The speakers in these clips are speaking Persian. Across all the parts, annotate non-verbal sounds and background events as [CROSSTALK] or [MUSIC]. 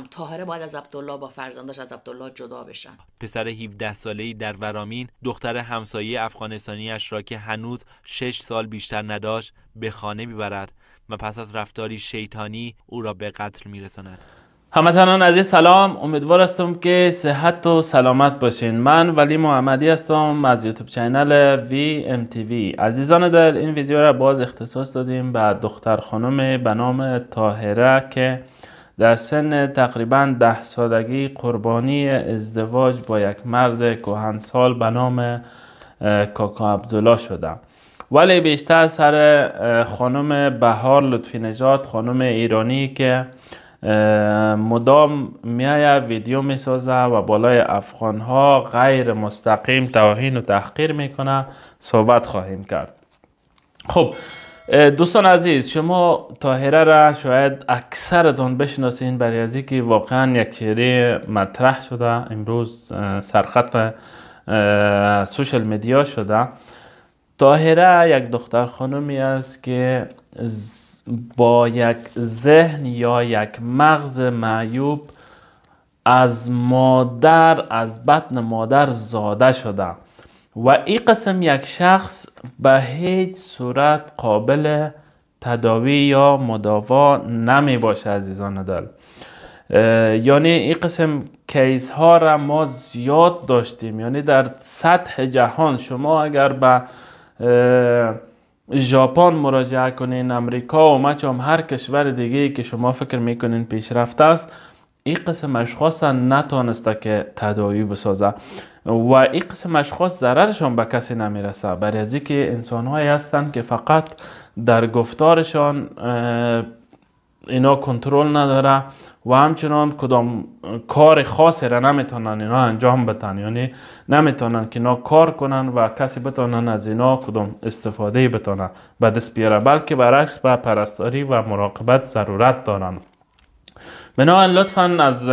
گفتم طاهره باید از عبدالله با فرزنداش از عبدالله جدا بشن پسر 17 ساله‌ای در ورامین دختر همسایه اش را که هنوز 6 سال بیشتر نداشت به خانه میبرد و پس از رفتاری شیطانی او را به قتل میرساند همتنان عزیز سلام امیدوار هستم که صحت و سلامت باشین من ولی محمدی هستم از یوتیوب چینل وی ام تی وی عزیزان در این ویدیو را باز اختصاص دادیم به دختر خانم به نام تاهره که در سن تقریبا ده سالگی قربانی ازدواج با یک مرد کهنسال به نام کاکا عبدالله شدم ولی بیشتر سر خانم بهار لطفی نجات خانم ایرانی که مدام میای ویدیو میسازه و بالای افغان ها غیر مستقیم توهین و تحقیر میکنه صحبت خواهیم کرد خب دوستان عزیز شما تاهره را شاید اکثرتان بشناسین برای از که واقعا یک شعری مطرح شده امروز سرخط سوشل میدیا شده تاهره یک دختر خانمی است که با یک ذهن یا یک مغز معیوب از مادر از بطن مادر زاده شده و این قسم یک شخص به هیچ صورت قابل تداوی یا مداوا نمی باشه عزیزان دل یعنی این قسم کیس ها را ما زیاد داشتیم یعنی در سطح جهان شما اگر به ژاپن مراجعه کنین امریکا و مچام هر کشور دیگه ای که شما فکر میکنین پیشرفته است این قسم اشخاص نتانسته که تداوی بسازه و این قسم اشخاص ضررشان به کسی نمیرسه برای از که انسان هایی هستند که فقط در گفتارشان اینا کنترل نداره و همچنان کدام کار خاصی را نمیتونن اینا انجام بتن یعنی نمیتونن که اینا کار کنن و کسی بتونن از اینا کدام استفاده بتونن به دست بیاره بلکه برعکس به پرستاری و مراقبت ضرورت دارن بنابراین لطفا از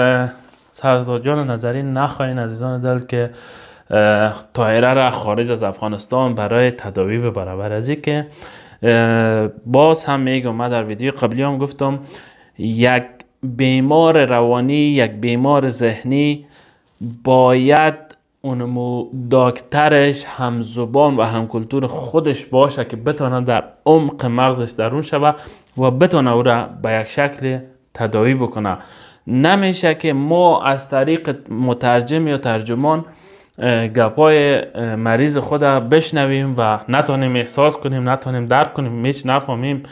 جان نظری نخواهین عزیزان دل که تایره را خارج از افغانستان برای تداوی به برابر از که باز هم میگم من در ویدیو قبلی هم گفتم یک بیمار روانی یک بیمار ذهنی باید اونمو داکترش هم زبان و هم کلتور خودش باشه که بتونه در عمق مغزش درون شوه و بتونه او را به یک شکل تداوی بکنه نمیشه که ما از طریق مترجم یا ترجمان گپای مریض خود بشنویم و نتانیم احساس کنیم نتانیم درک کنیم هیچ نفهمیم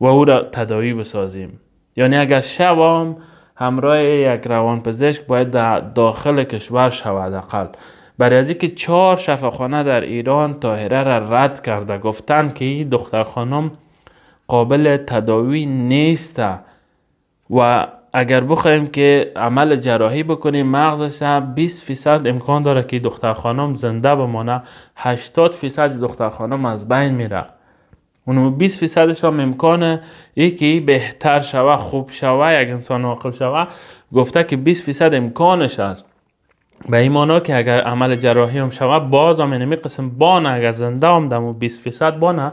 و او را تداوی بسازیم یعنی اگر شوام همراه یک روانپزشک باید در داخل کشور شود اقل برای از که چهار شفاخانه در ایران تاهره را رد کرده گفتن که این دختر خانم قابل تداوی نیسته و اگر بخوایم که عمل جراحی بکنیم مغزش 20 فیصد امکان داره که دختر خانم زنده بمانه 80 فیصد دختر خانم از بین میره اون 20 فیصدش هم امکانه یکی بهتر شوه خوب شوه یک انسان عاقل شوه گفته که 20 فیصد امکانش است به این مانا که اگر عمل جراحی هم شوه باز هم اینمی یعنی قسم بانه اگر زنده هم دمو 20 فیصد بانه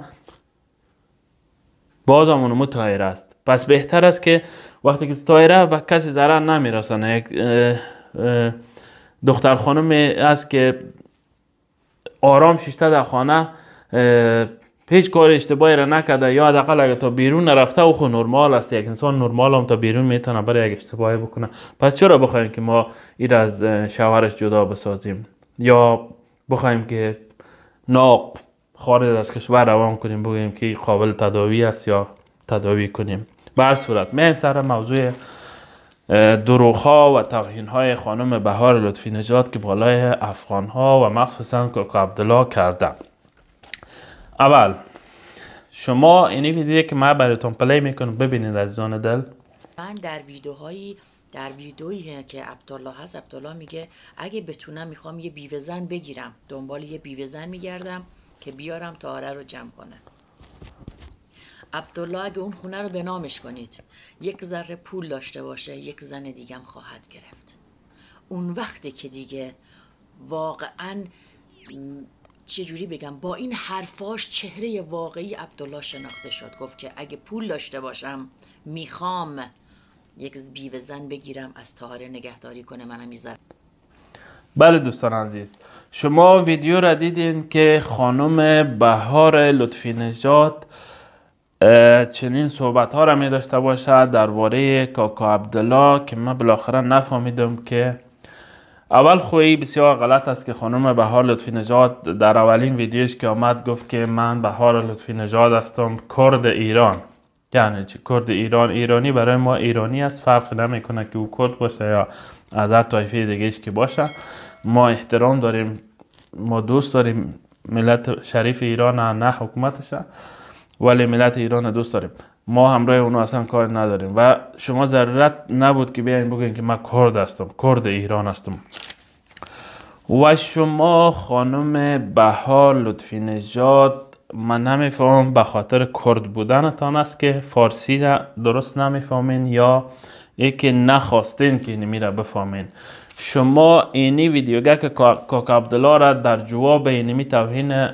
باز هم اونمو تایر است پس بهتر است که وقتی که تایره و کسی ضرر نمیرسانه یک دختر خانم است که آرام شیشته در خانه هیچ کار اشتباهی را نکرده یا حداقل اگر تا بیرون نرفته او خود خب نرمال است یک انسان نرمال هم تا بیرون میتونه برای یک اشتباهی بکنه پس چرا بخوایم که ما این از شوهرش جدا بسازیم یا بخوایم که ناق خارج از کشور روان کنیم بگیم که قابل تداوی است یا تداوی کنیم بر صورت میایم سر موضوع دروخ ها و توهین های خانم بهار لطفی نجات که بالای افغان ها و مخصوصا کوکو عبدالله کردن اول شما این ویدیو که من براتون پلی میکنم ببینید از جان دل من در ویدیوهایی در ویدیویی که عبدالله هست عبدالله میگه اگه بتونم میخوام یه بیوه زن بگیرم دنبال یه بیوه زن میگردم که بیارم تاره رو جمع کنه عبدالله اگه اون خونه رو به نامش کنید یک ذره پول داشته باشه یک زن دیگم خواهد گرفت اون وقتی که دیگه واقعا چجوری بگم با این حرفاش چهره واقعی عبدالله شناخته شد گفت که اگه پول داشته باشم میخوام یک بیوه زن بگیرم از تاهره نگهداری کنه منم میذارم بله دوستان عزیز شما ویدیو را دیدین که خانم بهار لطفی نجات چنین صحبت ها را می داشته باشد درباره کاکا عبدالله که من بالاخره نفهمیدم که اول خوی بسیار غلط است که خانم بهار لطفی نژاد در اولین ویدیوش که آمد گفت که من بهار لطفی نژاد هستم کرد ایران یعنی چی کرد ایران ایرانی برای ما ایرانی است فرق نمی کنه که او کرد باشه یا از هر طایفه دیگهش که باشه ما احترام داریم ما دوست داریم ملت شریف ایران نه حکومتش ولی ملت ایران دوست داریم ما همراه اونو اصلا کار نداریم و شما ضرورت نبود که بیاین بگین که من کرد هستم کرد ایران هستم و شما خانم بهار لطفی نجات من نمیفهم به خاطر کرد بودنتان است که فارسی را درست نمیفهمین یا یکی نخواستین که نمیره بفهمین شما اینی ویدیوگه که کاک عبدالله را در جواب می توهین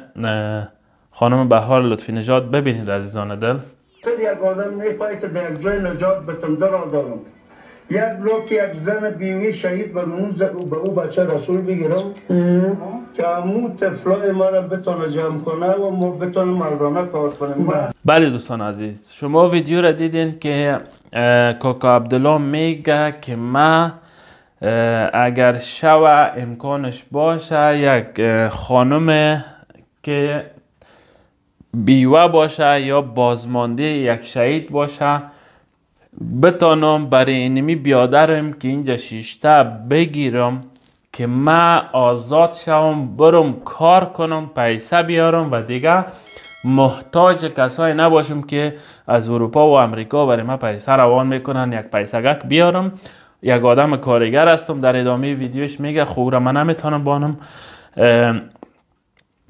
خانم بهار لطفی نژاد ببینید عزیزان دل یک آدم میخواهی در جای نجات به یک لوک یک زن بیوی شهید به اون به او بچه رسول بگیرم که امو تفلای ما را بتان جمع کنه و ما بتان مردانه کار کنیم بله. بله دوستان عزیز شما ویدیو را دیدین که کوکا عبدالله میگه که ما اگر شوه امکانش باشه یک خانم که بیوه باشه یا بازمانده یک شهید باشه بتانم برای اینمی بیادرم که اینجا شیشته بگیرم که ما آزاد شوم برم کار کنم پیسه بیارم و دیگه محتاج کسایی نباشم که از اروپا و امریکا برای من پیسه روان میکنن یک پیسه گک بیارم یک آدم کارگر هستم در ادامه ویدیوش میگه خوب من نمیتونم بانم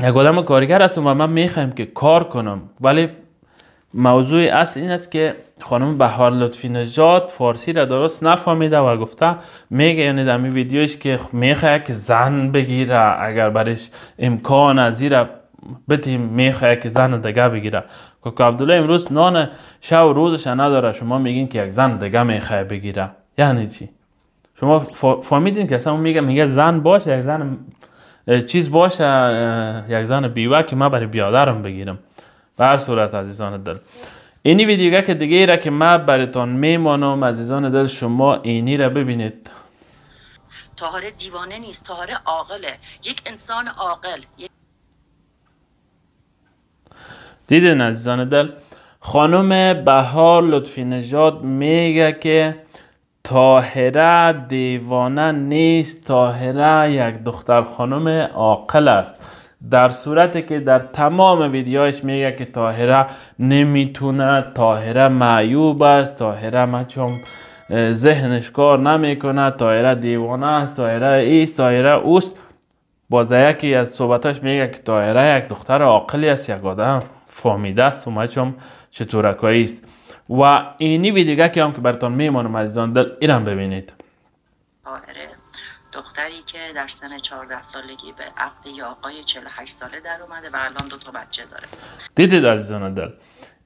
یک آدم کارگر هستم و من میخوایم که کار کنم ولی موضوع اصل این است که خانم بهار لطفی نجات فارسی را درست نفهمیده و گفته میگه یعنی در این ویدیوش که میخواه که زن بگیره اگر برش امکان از را بتیم میخواه که زن دگه بگیره که عبدالله امروز نان شب و روزش نداره شما میگین که یک زن دگه میخواه بگیره یعنی چی شما فهمیدین که اصلا میگه میگه زن باشه یک زن چیز باشه یک زن بیوه که ما برای بیادرم بگیرم به هر صورت عزیزان دل اینی ویدیو که دیگه را که ما براتان میمانم عزیزان دل شما اینی را ببینید تاهره دیوانه نیست تاهره عاقله یک انسان عاقل دیدین عزیزان دل خانم بهار لطفی نژاد میگه که تاهره دیوانه نیست تاهره یک دختر خانم عاقل است در صورتی که در تمام ویدیوهایش میگه که تاهره نمیتونه تاهره معیوب است تاهره مچم ذهنش کار نمیکنه تاهره دیوانه است تاهره ایست تاهره اوست باز یکی از صحبتاش میگه که تاهره یک دختر عاقلی است یک آدم فهمیده است و مچم چطورکایی است و اینی ویدیو که هم که برتان میمانم عزیزان دل ایران ببینید آره. دختری که در سن 14 سالگی به عقد یا آقای 48 ساله در اومده و الان دو تا بچه داره دیدید عزیزان دل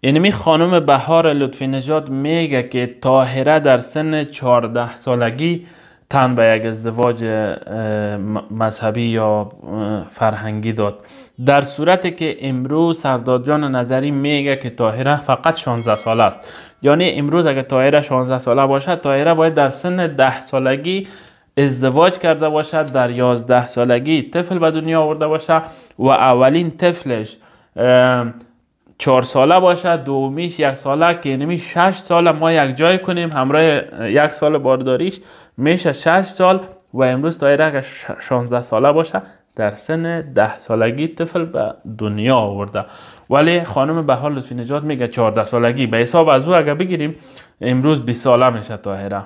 اینمی یعنی خانم بهار لطفی نژاد میگه که تاهره در سن 14 سالگی تن به یک ازدواج مذهبی یا فرهنگی داد در صورت که امروز سردادجان نظری میگه که تاهره فقط 16 ساله است یعنی امروز اگر تاهره 16 ساله باشد تاهره باید در سن 10 سالگی ازدواج کرده باشد در 11 سالگی طفل به دنیا آورده باشد و اولین طفلش چهار ساله باشد دومیش یک ساله که نمی 6 ساله ما یک جای کنیم همراه یک سال بارداریش میشه 6 سال و امروز تایره اگر 16 ساله باشه در سن ده سالگی طفل به دنیا آورده ولی خانم بهار لطفی نجات میگه 14 سالگی به حساب از او اگر بگیریم امروز 20 ساله میشه طاهره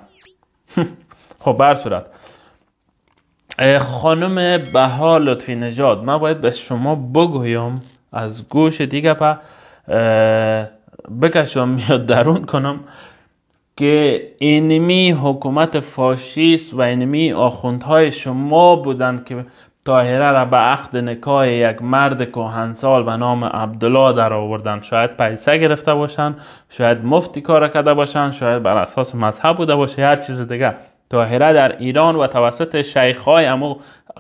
[LAUGHS] خب بر صورت خانم بها لطفی نجات من باید به شما بگویم از گوش دیگه پا بکشم یا درون کنم که اینمی حکومت فاشیست و اینمی آخوندهای شما بودن که طاهره را به عقد نکاه یک مرد کهنسال به نام عبدالله در آوردن شاید پیسه گرفته باشن شاید مفتی کار کرده باشن شاید بر اساس مذهب بوده باشه هر چیز دیگه طاهره در ایران و توسط های امو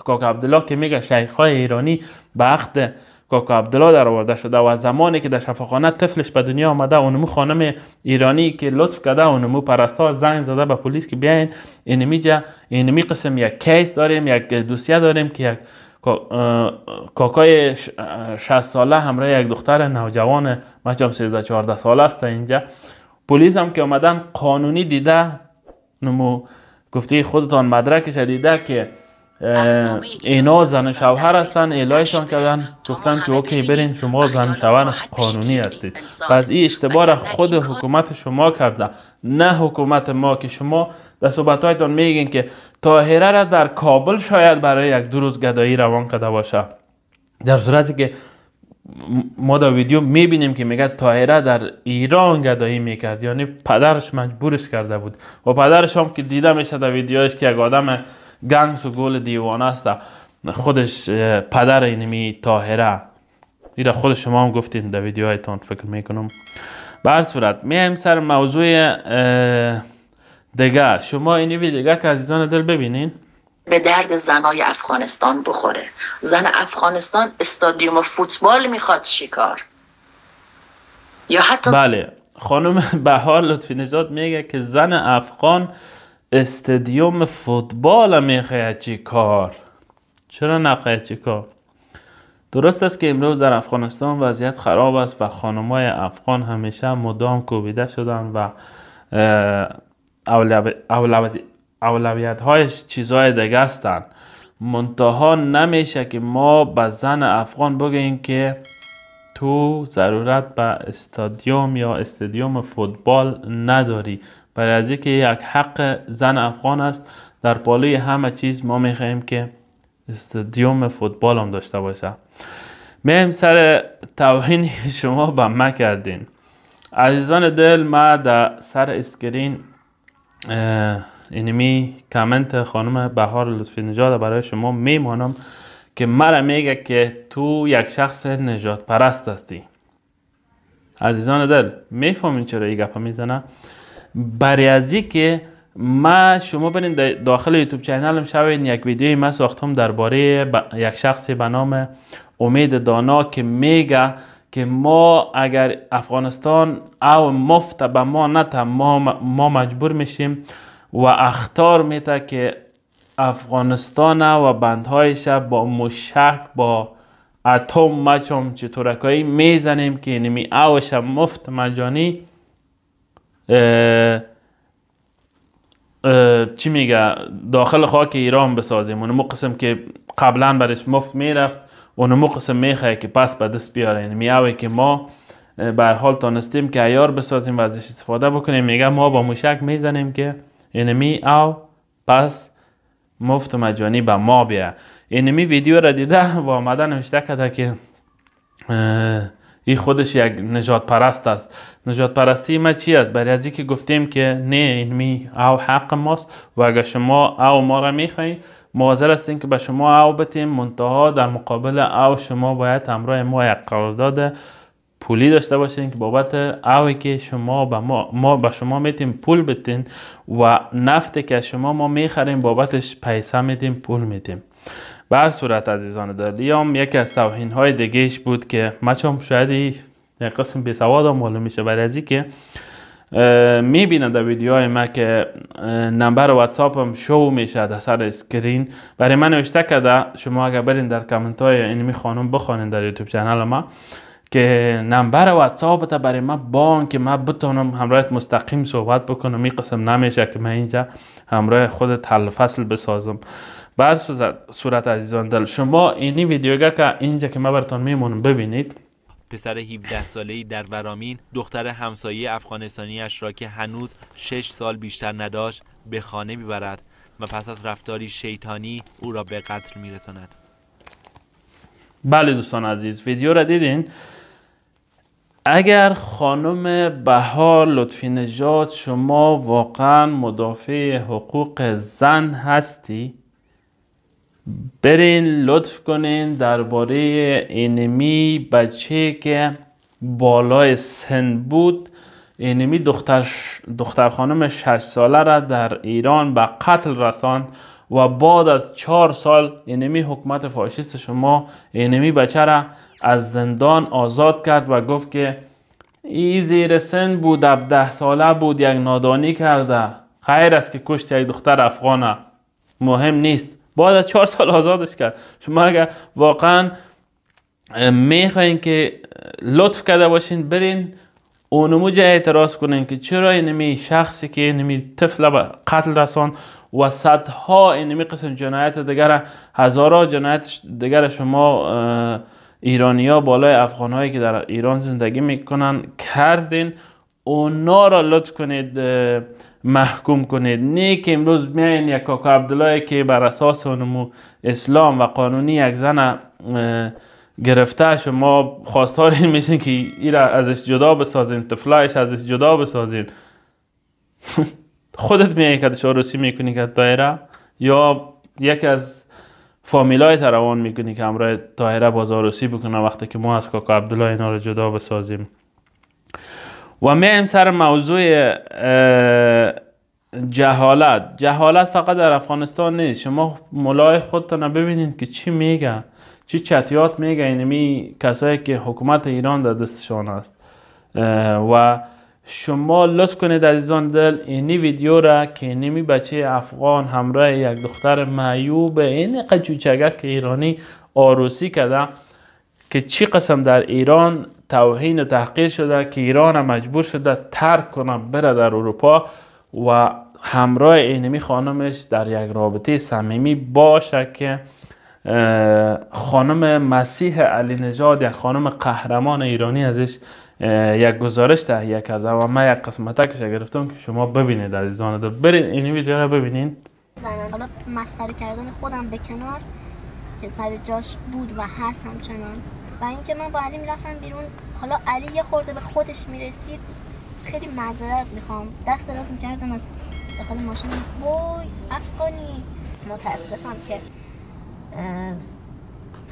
کاک عبدالله که میگه های ایرانی به عقد کاکا عبدالله در آورده شده و از زمانی که در شفاخانه طفلش به دنیا آمده اونمو خانم ایرانی که لطف کرده اونمو پرستار زنگ زده به پلیس که بیاین اینمی جا اینمی قسم یک کیس داریم یک دوسیه داریم که یک کاکای 60 ساله همراه یک دختر نوجوان مجام 13 14 ساله است اینجا پلیس هم که آمدن قانونی دیده نمو گفته خودتان مدرک شدیده که اینا زن شوهر هستن اعلایشان کردن گفتن که اوکی برین شما زن شوهر قانونی هستید پس این اشتباه خود حکومت شما کرده نه حکومت ما که شما در صحبت هایتان میگین که تاهره را در کابل شاید برای یک دو روز گدایی روان کرده باشه در صورتی که ما در ویدیو میبینیم که میگه تاهره در ایران گدایی میکرد یعنی پدرش مجبورش کرده بود و پدرش هم که دیده میشه در ویدیوش که یک آدم گنگس و گل دیوانه است خودش پدر اینمی تاهره ایرا خود شما هم گفتیم در ویدیوهایتان فکر میکنم بر صورت میایم سر موضوع دگه شما این ویدیو که عزیزان دل ببینین به درد زنای افغانستان بخوره زن افغانستان استادیوم فوتبال میخواد شکار یا حتی بله خانم بهار لطفی نژاد میگه که زن افغان استادیوم فوتبال هم میخواید کار چرا نخواید چی کار درست است که امروز در افغانستان وضعیت خراب است و های افغان همیشه مدام کوبیده شدن و اولویت هایش چیزهای دیگه هستند منتها نمیشه که ما به زن افغان بگیم که تو ضرورت به استادیوم یا استادیوم فوتبال نداری برای از که یک حق زن افغان است در بالای همه چیز ما میخواهیم که استادیوم فوتبال هم داشته باشه میم سر توهین [LAUGHS] شما به ما کردین عزیزان دل ما در سر اسکرین اینمی کامنت خانم بهار لطفی نژاد برای شما میمانم که مرا میگه که تو یک شخص نجات پرست هستی عزیزان دل میفهمین چرا این گپ میزنه برای که ما شما برین داخل یوتیوب چینلم شوید یک ویدیوی ما ساختم درباره یک شخصی به نام امید دانا که میگه که ما اگر افغانستان او مفت به ما نته ما, ما مجبور میشیم و اختار میته که افغانستان و بندهایش با مشک با اتم مچم چطورکایی میزنیم که نمی یعنی اوش مفت مجانی چی میگه داخل خاک ایران بسازیم اونمو قسم که قبلا برش مفت میرفت اونمو قسم میخواه که پس به دست بیاره یعنی میاوه که ما بر حال تانستیم که ایار بسازیم و ازش استفاده بکنیم میگه ما با موشک میزنیم که انمی یعنی او پس مفت مجانی به ما بیا انمی یعنی ویدیو را دیده و آمده نوشته کده که این خودش یک نجات پرست است نجات پرستی ما چی است برای از که گفتیم که نه این می او حق ماست و اگر شما او ما را ما حاضر هستیم که به شما او بتیم منتها در مقابل او شما باید همراه ما یک قرارداد پولی داشته باشین که بابت اوی که شما به ما ما به شما میتیم پول بتین و نفتی که شما ما میخریم بابتش پیسه میدیم پول میتیم بر صورت عزیزان در لیام یکی از توهین های دیگهش بود که مچم شاید یک قسم بی سواد هم معلوم میشه برای از که میبینه در های ما که نمبر واتساپ هم شو میشه در سر اسکرین برای من نوشته کده شما اگر برین در کامنت های اینمی خانم بخوانین در یوتیوب چنل ما که نمبر واتساپ تا برای من بان که ما بتونم همراهت مستقیم صحبت بکنم این قسم نمیشه که من اینجا همراه خود تل فصل بسازم بعد صورت عزیزان دل شما اینی ویدیوگاه که اینجا که ما براتون میمونم ببینید پسر 17 ای در ورامین دختر همسایه افغانستانی اش را که هنوز 6 سال بیشتر نداشت به خانه میبرد و پس از رفتاری شیطانی او را به قتل میرساند بله دوستان عزیز ویدیو را دیدین اگر خانم بهار لطفی نجات شما واقعا مدافع حقوق زن هستی برین لطف کنین درباره اینمی بچه که بالای سن بود اینمی دختر, دختر خانم 6 ساله را در ایران به قتل رساند و بعد از چهار سال اینمی حکومت فاشیست شما انمی بچه را از زندان آزاد کرد و گفت که ای زیر سن بود ده ساله بود یک نادانی کرده خیر است که کشت یک دختر افغانه مهم نیست بعد از چهار سال آزادش کرد شما اگر واقعا میخواین که لطف کرده باشین برین جای اعتراض کنین که چرا اینمی شخصی که اینمی طفل به قتل رسان و صدها اینمی قسم جنایت دیگر هزارها جنایت دیگر شما ایرانیا بالای افغان هایی که در ایران زندگی میکنن کردین اونا را لطف کنید محکوم کنید نه که امروز میاین یک کاکا عبدالله که بر اساس اونمو اسلام و قانونی یک زن گرفته شما خواستار این میشین که این ازش جدا بسازین تفلایش ازش جدا بسازین [LAUGHS] خودت میایی که عروسی میکنی که دایره یا یکی از فامیلای روان میکنی که همراه تاهره باز آروسی بکنه وقتی که ما از کاکا عبدالله اینا رو جدا بسازیم و میایم سر موضوع جهالت جهالت فقط در افغانستان نیست شما ملای خودتان ببینید که چی میگه چی چتیات میگه اینمی یعنی کسایی که حکومت ایران در دستشان است و شما لطف کنید عزیزان دل اینی ویدیو را که نمی بچه افغان همراه یک دختر معیوب این که ایرانی آروسی کرده که چی قسم در ایران توهین و تحقیر شده که ایران مجبور شده ترک کنه بره در اروپا و همراه اینمی خانمش در یک رابطه صمیمی باشه که خانم مسیح علی نژاد یک خانم قهرمان ایرانی ازش یک گزارش تهیه کرده و من یک قسمتکش گرفتم که شما ببینید عزیزان در برید این ویدیو رو ببینین حالا مسخره کردن خودم به کنار که سر جاش بود و هست همچنان اینکه من با علی میرفتم بیرون حالا علی یه خورده به خودش میرسید خیلی معذرت میخوام دست راست میکردن از داخل ماشین وای افغانی متاسفم که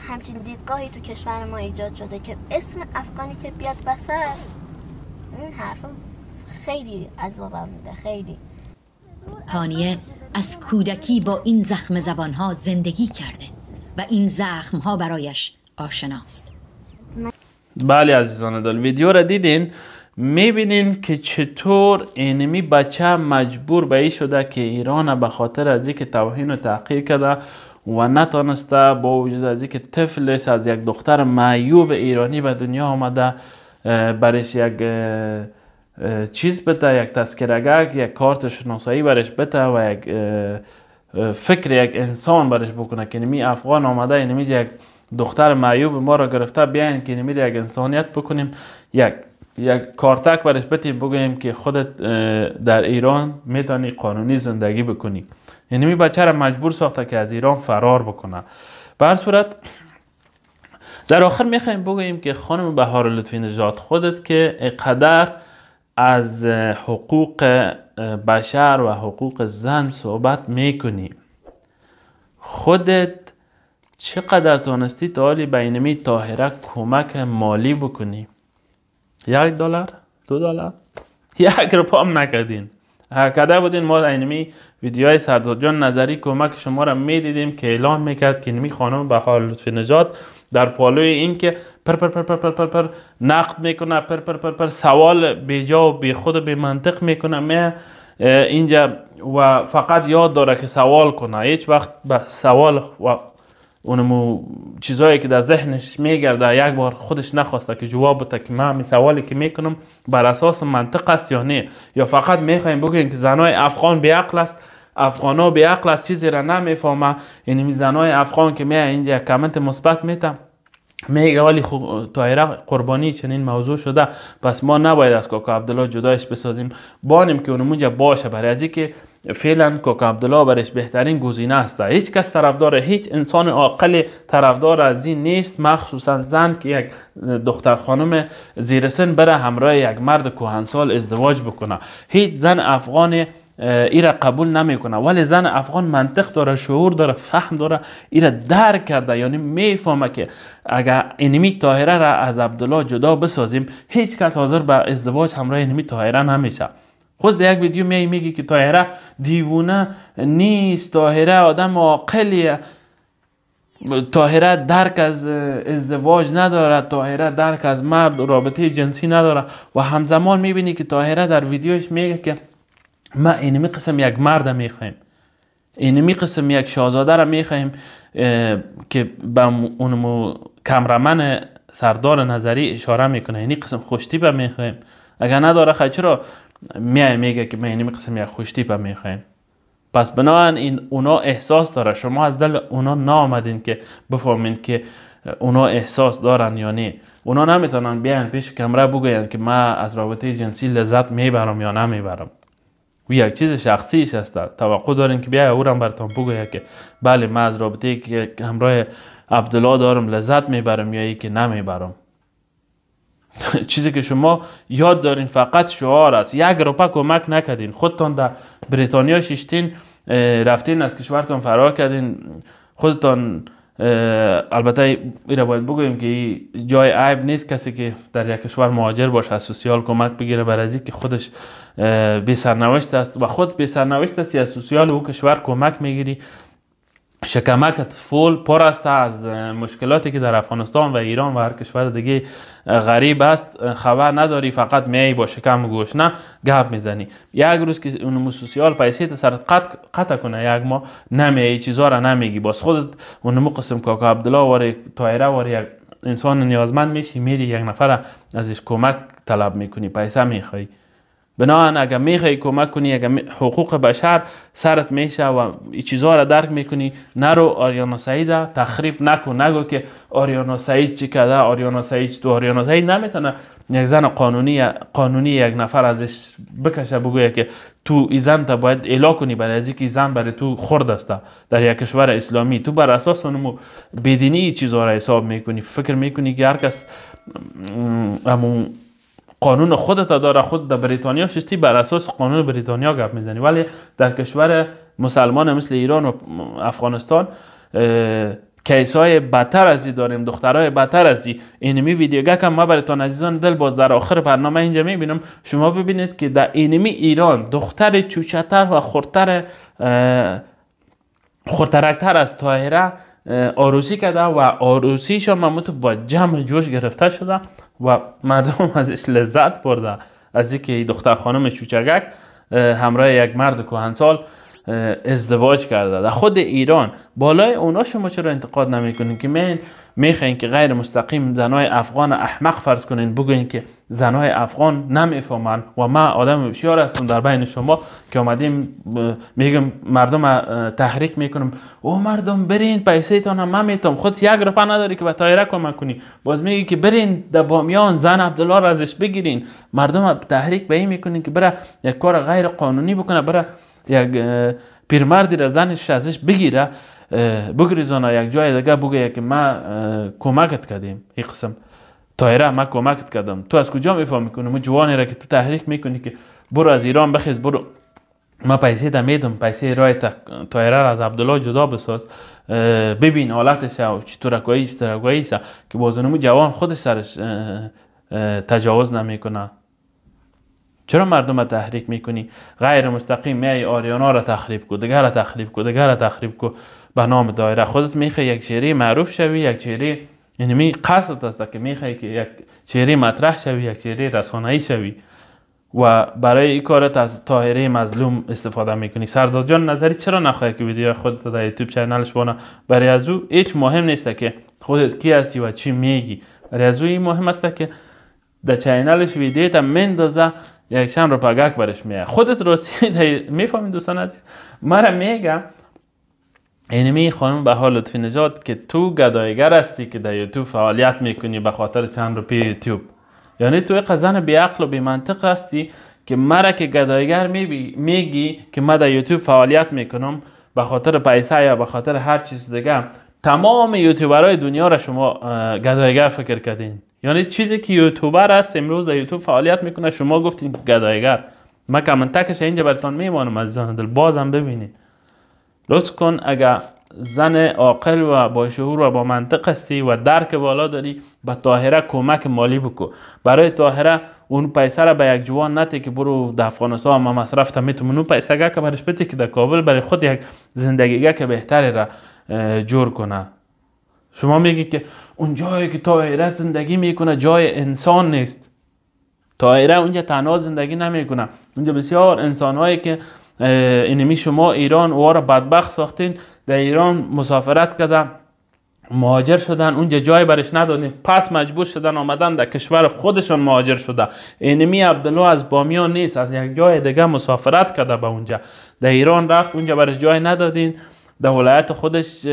همچین دیدگاهی تو کشور ما ایجاد شده که اسم افغانی که بیاد بسر این حرف خیلی عذابم میده خیلی هانیه از کودکی با این زخم زبان ها زندگی کرده و این زخم ها برایش آشناست بله عزیزان دل ویدیو را دیدین میبینین که چطور انمی بچه مجبور به شده که ایران به خاطر از اینکه توهین و تحقیر کرده و نتانسته با وجود از اینکه طفل از یک دختر معیوب ایرانی به دنیا آمده برش یک چیز بده یک تذکرگه یک کارت شناسایی برش بده و یک فکر یک انسان برش بکنه که نمی افغان آمده نمی یک دختر معیوب ما را گرفته بیاین که نمید یک انسانیت بکنیم یک یک کارتک برش بتیم بگوییم که خودت در ایران میتانی قانونی زندگی بکنی یعنی می بچه را مجبور ساخته که از ایران فرار بکنه به هر صورت در آخر میخوایم بگوییم که خانم بهار لطفی نژاد خودت که قدر از حقوق بشر و حقوق زن صحبت میکنی خودت چقدر توانستی تا حالی اینمی تاهره کمک مالی بکنی یک دلار دو دلار [LAUGHS] یک رو پام نکردین کده بودین ما اینمی ویدیوهای سردار جان نظری کمک شما را میدیدیم که اعلان میکرد که اینمی خانم حال لطفی نجات در پالوی این که پر پر پر پر پر پر, پر نقد میکنه پر پر پر پر سوال جا و بی خود و بی منطق میکنه می اینجا و فقط یاد داره که سوال کنه هیچ وقت به سوال و اونمو چیزایی که در ذهنش میگرده یک بار خودش نخواسته که جواب بده که من سوالی که میکنم بر اساس منطق است یا نه یا فقط میخوایم بگیم که زنای افغان بیعقل است افغان ها بیعقل است چیزی را نمیفهمه یعنی زنای افغان که می اینجا کامنت مثبت میتم میگه ولی خو... خب، تایره قربانی چنین موضوع شده پس ما نباید از کاکا عبدالله جداش بسازیم بانیم که اونمونجا باشه برای که فعلا کوک عبدالله برش بهترین گزینه است هیچ کس طرفدار هیچ انسان عاقل طرفدار از این نیست مخصوصا زن که یک دختر خانم زیر سن بره همراه یک مرد کهنسال ازدواج بکنه هیچ زن افغان ای را قبول نمیکنه ولی زن افغان منطق داره شعور داره فهم داره ای را درک کرده یعنی میفهمه که اگر انمی تاهره را از عبدالله جدا بسازیم هیچ کس حاضر به ازدواج همراه انمی تاهره نمیشه خود در یک ویدیو میای میگی که تاهره دیوونه نیست تاهره آدم عاقلیه طاهره درک از ازدواج نداره تاهره درک از مرد و رابطه جنسی نداره و همزمان میبینی که تاهره در ویدیوش میگه که ما اینمی قسم یک مرد میخوایم اینمی قسم یک شاهزاده را میخوایم که به اون کمرمن سردار نظری اشاره میکنه یعنی قسم خوشتی به میخوایم اگر نداره خیلی چرا میای میگه که من این قسم یک خوشتیپه میخوایم پس بنابراین این اونا احساس داره شما از دل اونا نامدین که بفهمین که اونا احساس دارن یا نه اونا نمیتونن بیان پیش کمره بگوین که من از رابطه جنسی لذت میبرم یا نمیبرم و یک چیز شخصیش هست توقع دارین که بیای او هم براتون بگوید که بله من از رابطه که همراه عبدالله دارم لذت میبرم یا ای که نمیبرم [LAUGHS] چیزی که شما یاد دارین فقط شعار است یک روپا کمک نکردین خودتان در بریتانیا ششتین رفتین از کشورتان فرار کردین خودتان البته رو باید بگویم که جای عیب نیست کسی که در یک کشور مهاجر باشه از سوسیال کمک بگیره بر از که خودش بی سرنوشت است و خود بی سرنوشت است از سوسیال او کشور کمک میگیری شکمکت فول پر است از مشکلاتی که در افغانستان و ایران و هر کشور دیگه غریب است خبر نداری فقط میای با شکم گوش نه گپ میزنی یک روز که اون سوسیال پیسه تا سر قطع, کنه یک ما نمیای چیزا را نمیگی باز خودت اون قسم کاکا عبدالله واره تایره واره یک انسان نیازمند میشی میری یک نفر ازش کمک طلب میکنی پیسه میخوای بنابراین اگر میخوای کمک کنی اگر حقوق بشر سرت میشه و چیزها را درک میکنی نرو آریانا سعید تخریب نکن نگو که آریانا سعید چی کرده آریانا سعید تو آریانا سعید نمیتونه یک زن قانونی قانونی یک نفر ازش بکشه بگویه که تو ای زن تا باید اعلا کنی برای از اینکه زن برای تو خرد است در یک کشور اسلامی تو بر اساس اونمو بدینی چیزها را حساب میکنی فکر میکنی که هر کس قانون خودت داره خود در بریتانیا شستی بر اساس قانون بریتانیا گپ میزنی ولی در کشور مسلمان مثل ایران و افغانستان کیس های بدتر از داریم دخترای بدتر از این اینمی ویدیو گک هم ما براتون عزیزان دل باز در آخر برنامه اینجا میبینم شما ببینید که در اینمی ایران دختر چوچتر و خورتر خورترکتر از تاهره آروسی کرده و آروسیش هم با جمع جوش گرفته شده و مردم ازش لذت برده از اینکه دختر خانم چوچگک همراه یک مرد کهنسال ازدواج کرده در خود ایران بالای اونا شما چرا انتقاد نمیکنین که من میخواین که غیر مستقیم زنای افغان احمق فرض کنین بگوین که زنای افغان نمیفهمن و ما آدم بسیار هستم در بین شما که آمدیم میگم مردم تحریک میکنم او مردم برین پیسه تان هم من میتونم خود یک رپا نداری که به تایره کمک کنی باز میگی که برین در بامیان زن عبدالله را ازش بگیرین مردم تحریک به این میکنین که بره یک کار غیر قانونی بکنه بره یک پیرمردی را زنش ازش بگیره بگریزونه یک جای دیگه بگه که ما کمکت کردیم این قسم تایره ما کمکت کردم تو از کجا میفهمی کنم جوانی را که تو تحریک میکنی که برو از ایران بخیز برو ما پیسه دا میدم پیسه رای تایره را از عبدالله جدا بساز ببین حالتش و چطور اکایی چطور که بازونمو جوان خود سرش تجاوز نمیکنه چرا مردم را تحریک میکنی غیر مستقیم می آریانا را تخریب کو دیگر را تخریب کو دیگر را تخریب کو به نام دایره خودت میخوای یک چهره معروف شوی یک چهره یعنی می قصد است که میخوای که یک چهره مطرح شوی یک چهره رسانه‌ای شوی و برای این کارت از طاهره مظلوم استفاده میکنی سردار جان نظری چرا نخواهی که ویدیو خودت در یوتیوب چینلش بونه برای از او هیچ مهم نیست که خودت کی هستی و چی میگی برای از او این مهم است که در چینلش ویدیو تا مندازه یک شم رو پگک برش میه خودت راستی [LAUGHS] میفهمی دوستان عزیز مرا میگم اینمی یعنی خانم حال لطفی نجات که تو گدایگر هستی که در یوتیوب فعالیت میکنی به خاطر چند روپی یوتیوب یعنی تو یک زن بی عقل و بی منطق هستی که مرا که گدایگر میگی که من در یوتیوب فعالیت میکنم به خاطر پیسه یا به خاطر هر چیز دیگه تمام یوتیوبرهای دنیا را شما گدایگر فکر کردین یعنی چیزی که یوتیوبر است امروز در یوتیوب فعالیت میکنه شما گفتین گدایگر من کامنتکش تکش اینجا براتون میمونم از جان دل بازم ببینید لطف کن اگر زن عاقل و با شعور و با منطق هستی و درک بالا داری به طاهره کمک مالی بکو برای طاهره اون پیسه را به یک جوان نته که برو در افغانستان ما مصرف تا میتونم اون پیسه گه که برش بده که در کابل برای خود یک زندگی که بهتری را جور کنه شما میگی که اون جایی که طاهره زندگی میکنه جای انسان نیست طاهره اونجا تنها زندگی نمیکنه اونجا بسیار انسان هایی که انمی شما ایران او را بدبخت ساختین در ایران مسافرت کرده، مهاجر شدن اونجا جای برش ندادین پس مجبور شدن آمدن در کشور خودشان مهاجر شده اینمی عبدالله از بامیان نیست از یک جای دیگه مسافرت کرده به اونجا در ایران رفت اونجا برش جای ندادین در ولایت خودش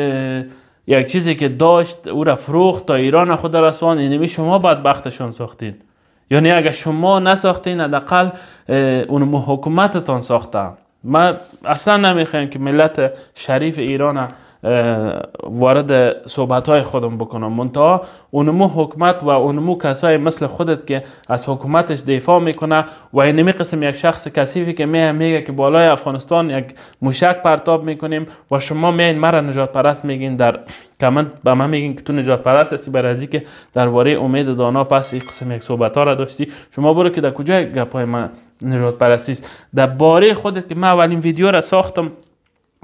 یک چیزی که داشت او را فروخت تا ایران خود رسوان اینمی شما بدبختشون ساختین یعنی اگر شما نساختین حداقل اون حکومتتان ساختن ما اصلا نمیخوایم که ملت شریف ایران وارد صحبت های خودم بکنم منتها اونمو حکمت و اونمو کسای مثل خودت که از حکومتش دفاع میکنه و نمی قسم یک شخص کثیفی که میه میگه که بالای افغانستان یک موشک پرتاب میکنیم و شما این مرا نجات پرست میگین در کمنت به من میگین که تو نجات پرست هستی برای که درباره امید دانا پس این قسم یک صحبت ها را داشتی شما برو که در کجا گپای من نجات پرستی است در باره خودت که من اولین ویدیو را ساختم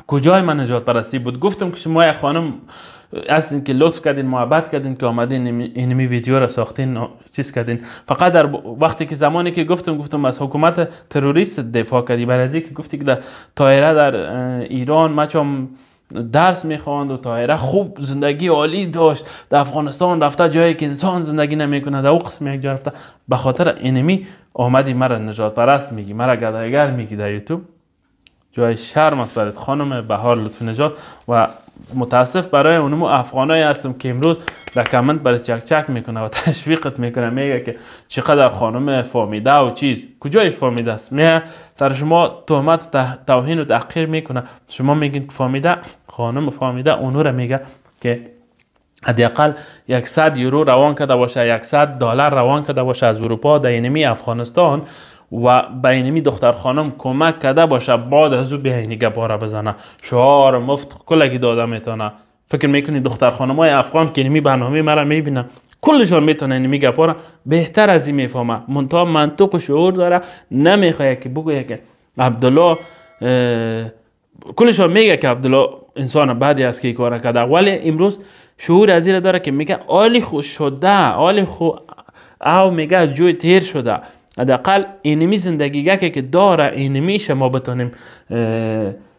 کجای من نجات پرستی بود گفتم که شما یک خانم از که لطف کردین محبت کردین که آمدین اینمی ویدیو را ساختین چیز کردین فقط در وقتی که زمانی که گفتم گفتم از حکومت تروریست دفاع کردی برای که گفتی که در تایره در ایران مچم درس میخواند و طاهره خوب زندگی عالی داشت در افغانستان رفته جایی که انسان زندگی نمیکنه در او قسم یک جا رفته به خاطر انمی آمدی مرا نجات پرست میگی مرا گداگر میگی در یوتیوب جای شرم است برات خانم بهار لطف نجات و متاسف برای اونم افغانایی هستم که امروز در کامنت برای چک چک میکنه و [LAUGHS] تشویقت میکنه میگه که چقدر خانم فامیده و چیز کجای فامیده است میه سر شما تهمت توهین و تحقیر میکنه شما میگین فامیده خانم فامیده اونو رو میگه که حداقل 100 یورو روان کرده باشه 100 دلار روان کرده باشه از اروپا در اینمی یعنی افغانستان و بینمی دختر خانم کمک کرده باشه بعد از او بهینی گپاره بزنه شعار مفت کلگی داده میتونه فکر میکنی دختر خانم های افغان که نمی برنامه مرا میبینن کلشان میتونه نمی گپاره بهتر از این میفهمه منتها منطق و شعور داره نمیخواد که بگویه که عبدالله کلشان میگه که عبدالله انسان بعدی است که کار کرده ولی امروز شعور از داره که میگه آلی خوش شده آلی خو او میگه جوی تیر شده حداقل اینمی گکه که داره اینمیش ما بتونیم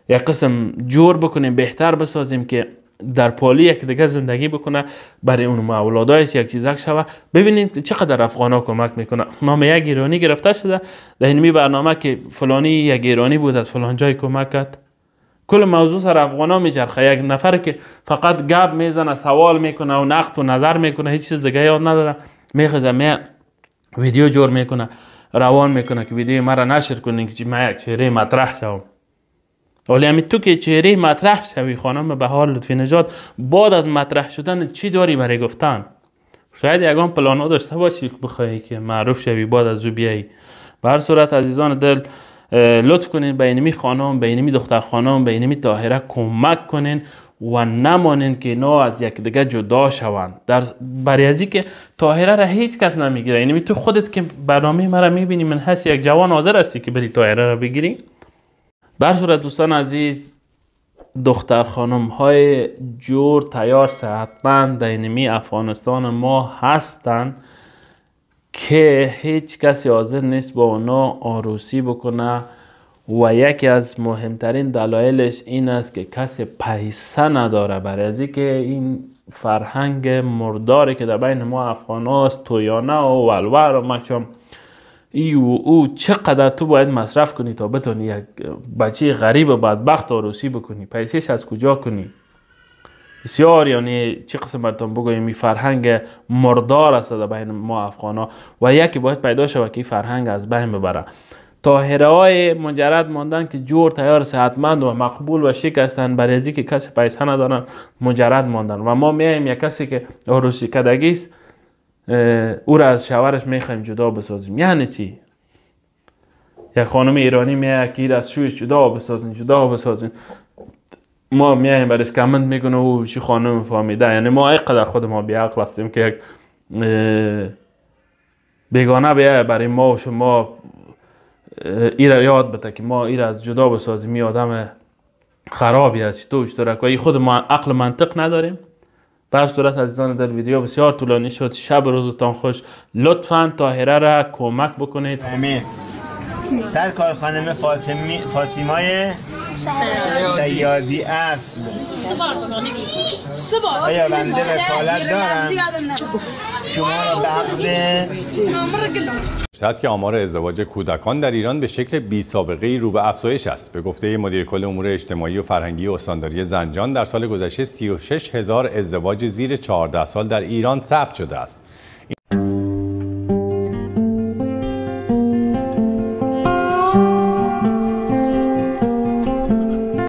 یک قسم جور بکنیم بهتر بسازیم که در پالی یک دیگه زندگی بکنه برای اون اولادایش یک چیزک شوه ببینید چقدر افغان ها کمک میکنه نام یک ایرانی گرفته شده در اینمی برنامه که فلانی یک ایرانی بود از فلان جای کمک کرد کل موضوع سر افغان ها میچرخه یک نفر که فقط گب میزنه سوال میکنه و نقد و نظر میکنه هیچ چیز دیگه یاد نداره میخزه می ویدیو جور میکنه روان میکنه که ویدیو مرا نشر کنین که من یک چهره مطرح شوم ولی همین تو که چهره مطرح شوی خانم به حال لطفی نجات بعد از مطرح شدن چی داری برای گفتن شاید یگان پلان داشته باشی بخوای که معروف شوی بعد از او بیای به هر صورت عزیزان دل لطف کنین به اینمی خانم به اینمی دختر خانم به اینمی طاهره کمک کنین و نمانین که اینا از یک دیگه جدا شوند در برای که طاهره را هیچ کس نمیگیره یعنی تو خودت که برنامه مرا میبینی من هست یک جوان حاضر هستی که بری طاهره را بگیری بر صورت دوستان عزیز دختر خانم های جور تیار در اینمی افغانستان ما هستند که هیچ کسی حاضر نیست با اونا آروسی بکنه و یکی از مهمترین دلایلش این است که کسی پیسه نداره برای از که این فرهنگ مرداری که در بین ما افغان هاست تویانه و ولور و مچم ای و او چقدر تو باید مصرف کنی تا بتونی یک بچه غریب و بدبخت آروسی بکنی پیسهش از کجا کنی بسیار یعنی چه قسم براتون بگویم این فرهنگ مردار است در بین ما افغان ها و یکی باید پیدا شود که این فرهنگ از بین ببره های مجرد ماندن که جور تیار صحتمند و مقبول و شیک هستند برای از که کسی پیسه ندارن مجرد ماندن و ما میایم یک کسی که آروسی کدگی است او را از شوهرش میخوایم جدا بسازیم یعنی چی یک خانم ایرانی میاد که از شویش جدا بسازین جدا بسازین ما میاییم برای کمند میکنه او چی خانم فهمیده یعنی ما اینقدر خود ما بیعقل هستیم که یک بیگانه بیای برای ما و شما ای یاد بده که ما ایر از جدا بسازیم می آدم خرابی هستی تو اشتراک و ای خود ما عقل منطق نداریم بر صورت عزیزان در ویدیو بسیار طولانی شد شب روزتان خوش لطفا تاهره را کمک بکنید امید سر کار خانم فاطمی فاطیمای سیادی اصل آیا بنده دارم شما را که آمار ازدواج کودکان در ایران به شکل بی سابقه رو به افزایش است به گفته مدیر کل امور اجتماعی و فرهنگی استانداری زنجان در سال گذشته 36 هزار ازدواج زیر 14 سال در ایران ثبت شده است